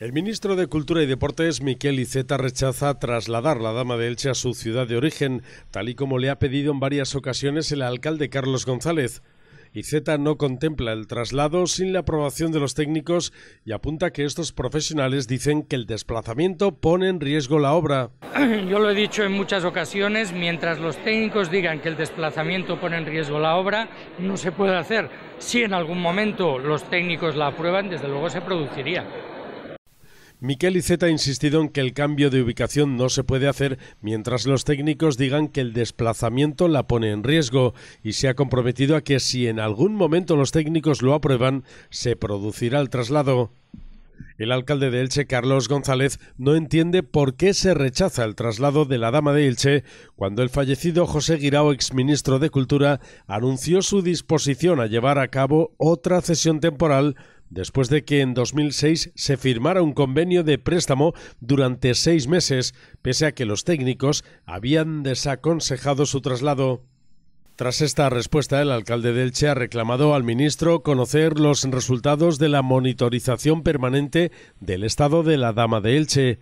El ministro de Cultura y Deportes, Miquel Iceta, rechaza trasladar la Dama de Elche a su ciudad de origen, tal y como le ha pedido en varias ocasiones el alcalde Carlos González. Iceta no contempla el traslado sin la aprobación de los técnicos y apunta que estos profesionales dicen que el desplazamiento pone en riesgo la obra. Yo lo he dicho en muchas ocasiones, mientras los técnicos digan que el desplazamiento pone en riesgo la obra, no se puede hacer. Si en algún momento los técnicos la aprueban, desde luego se produciría. Miquel Iceta ha insistido en que el cambio de ubicación no se puede hacer mientras los técnicos digan que el desplazamiento la pone en riesgo y se ha comprometido a que si en algún momento los técnicos lo aprueban, se producirá el traslado. El alcalde de Elche, Carlos González, no entiende por qué se rechaza el traslado de la Dama de Elche cuando el fallecido José Guirao, exministro de Cultura, anunció su disposición a llevar a cabo otra cesión temporal después de que en 2006 se firmara un convenio de préstamo durante seis meses, pese a que los técnicos habían desaconsejado su traslado. Tras esta respuesta, el alcalde de Elche ha reclamado al ministro conocer los resultados de la monitorización permanente del estado de la Dama de Elche.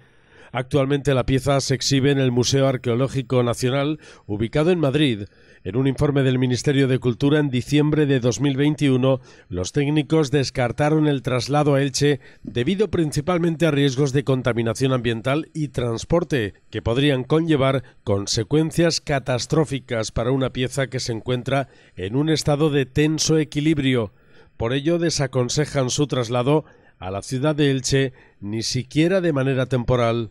Actualmente la pieza se exhibe en el Museo Arqueológico Nacional, ubicado en Madrid. En un informe del Ministerio de Cultura en diciembre de 2021, los técnicos descartaron el traslado a Elche debido principalmente a riesgos de contaminación ambiental y transporte, que podrían conllevar consecuencias catastróficas para una pieza que se encuentra en un estado de tenso equilibrio. Por ello, desaconsejan su traslado a la ciudad de Elche ni siquiera de manera temporal.